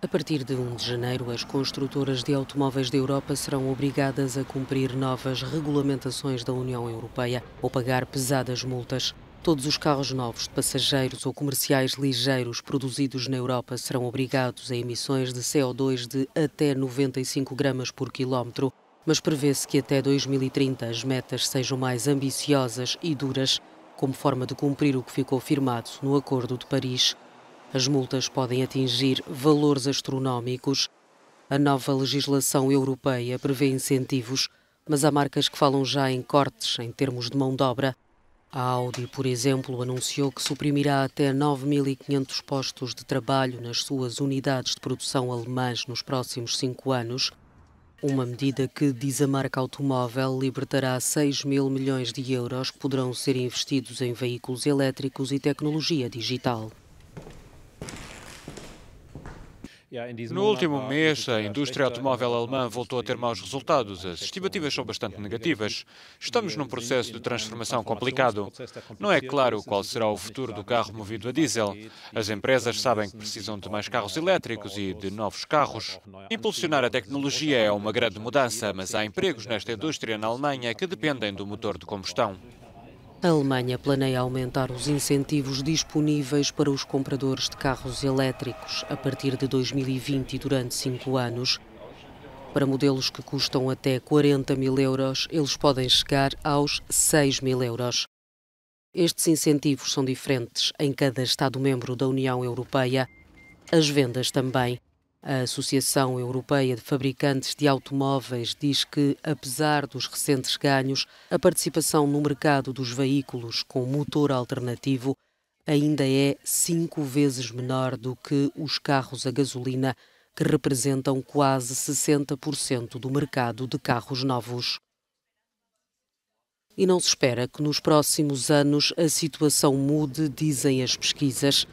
A partir de 1 de janeiro, as construtoras de automóveis da Europa serão obrigadas a cumprir novas regulamentações da União Europeia ou pagar pesadas multas. Todos os carros novos de passageiros ou comerciais ligeiros produzidos na Europa serão obrigados a emissões de CO2 de até 95 gramas por quilómetro, mas prevê-se que até 2030 as metas sejam mais ambiciosas e duras, como forma de cumprir o que ficou firmado no Acordo de Paris. As multas podem atingir valores astronómicos. A nova legislação europeia prevê incentivos, mas há marcas que falam já em cortes em termos de mão de obra. A Audi, por exemplo, anunciou que suprimirá até 9.500 postos de trabalho nas suas unidades de produção alemãs nos próximos cinco anos. Uma medida que, diz a marca automóvel, libertará 6 mil milhões de euros que poderão ser investidos em veículos elétricos e tecnologia digital. No último mês, a indústria automóvel alemã voltou a ter maus resultados. As estimativas são bastante negativas. Estamos num processo de transformação complicado. Não é claro qual será o futuro do carro movido a diesel. As empresas sabem que precisam de mais carros elétricos e de novos carros. Impulsionar a tecnologia é uma grande mudança, mas há empregos nesta indústria na Alemanha que dependem do motor de combustão. A Alemanha planeia aumentar os incentivos disponíveis para os compradores de carros elétricos a partir de 2020 e durante cinco anos. Para modelos que custam até 40 mil euros, eles podem chegar aos 6 mil euros. Estes incentivos são diferentes em cada Estado-membro da União Europeia. As vendas também. A Associação Europeia de Fabricantes de Automóveis diz que, apesar dos recentes ganhos, a participação no mercado dos veículos com motor alternativo ainda é cinco vezes menor do que os carros a gasolina, que representam quase 60% do mercado de carros novos. E não se espera que nos próximos anos a situação mude, dizem as pesquisas.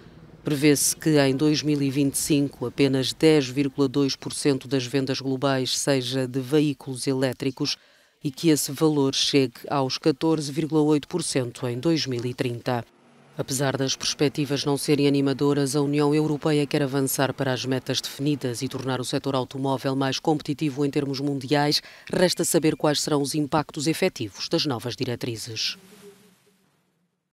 Prevê-se que em 2025 apenas 10,2% das vendas globais seja de veículos elétricos e que esse valor chegue aos 14,8% em 2030. Apesar das perspectivas não serem animadoras, a União Europeia quer avançar para as metas definidas e tornar o setor automóvel mais competitivo em termos mundiais. Resta saber quais serão os impactos efetivos das novas diretrizes.